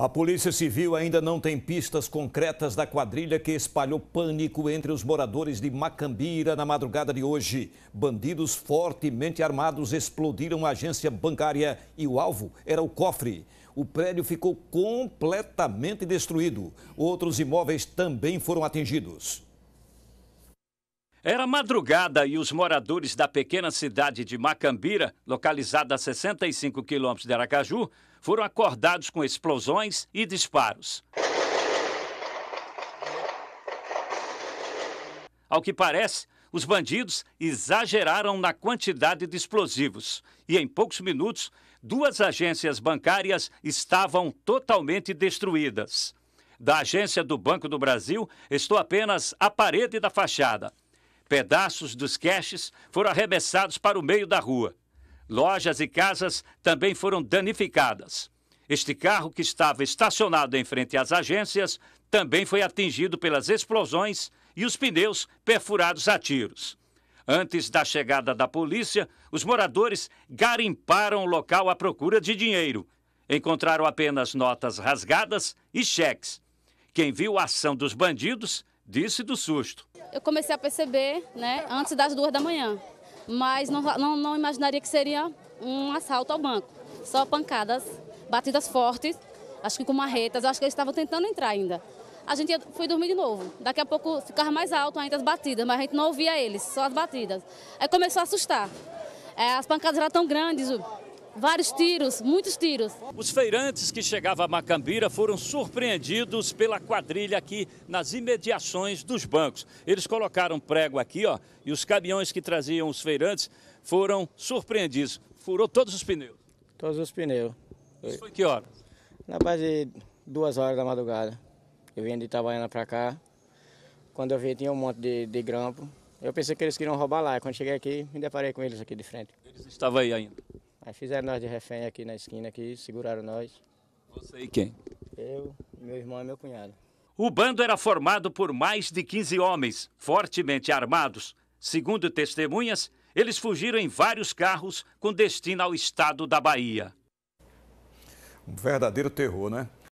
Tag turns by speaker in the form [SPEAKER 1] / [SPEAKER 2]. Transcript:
[SPEAKER 1] A Polícia Civil ainda não tem pistas concretas da quadrilha que espalhou pânico entre os moradores de Macambira na madrugada de hoje. Bandidos fortemente armados explodiram a agência bancária e o alvo era o cofre. O prédio ficou completamente destruído. Outros imóveis também foram atingidos.
[SPEAKER 2] Era madrugada e os moradores da pequena cidade de Macambira, localizada a 65 quilômetros de Aracaju, foram acordados com explosões e disparos. Ao que parece, os bandidos exageraram na quantidade de explosivos e, em poucos minutos, duas agências bancárias estavam totalmente destruídas. Da agência do Banco do Brasil, estou apenas a parede da fachada. Pedaços dos caches foram arremessados para o meio da rua. Lojas e casas também foram danificadas. Este carro, que estava estacionado em frente às agências, também foi atingido pelas explosões e os pneus perfurados a tiros. Antes da chegada da polícia, os moradores garimparam o local à procura de dinheiro. Encontraram apenas notas rasgadas e cheques. Quem viu a ação dos bandidos disse do
[SPEAKER 3] susto. Eu comecei a perceber né, antes das duas da manhã, mas não, não, não imaginaria que seria um assalto ao banco. Só pancadas, batidas fortes, acho que com marretas, acho que eles estavam tentando entrar ainda. A gente foi dormir de novo. Daqui a pouco ficava mais alto ainda as batidas, mas a gente não ouvia eles, só as batidas. Aí começou a assustar. É, as pancadas eram tão grandes, vários tiros, muitos tiros.
[SPEAKER 2] Os feirantes que chegavam a Macambira foram surpreendidos pela quadrilha aqui nas imediações dos bancos. Eles colocaram prego aqui, ó, e os caminhões que traziam os feirantes foram surpreendidos. Furou todos os pneus.
[SPEAKER 4] Todos os pneus. Isso foi que hora? Na base de duas horas da madrugada. Eu vim de Itabaiana para cá. Quando eu vi, tinha um monte de, de grampo. Eu pensei que eles queriam roubar lá. Quando cheguei aqui, me deparei com eles aqui de frente. Eles estavam aí ainda? Aí fizeram nós de refém aqui na esquina, aqui, seguraram nós. Você e quem? Eu, meu irmão e meu cunhado.
[SPEAKER 2] O bando era formado por mais de 15 homens, fortemente armados. Segundo testemunhas, eles fugiram em vários carros com destino ao estado da Bahia.
[SPEAKER 1] Um verdadeiro terror, né?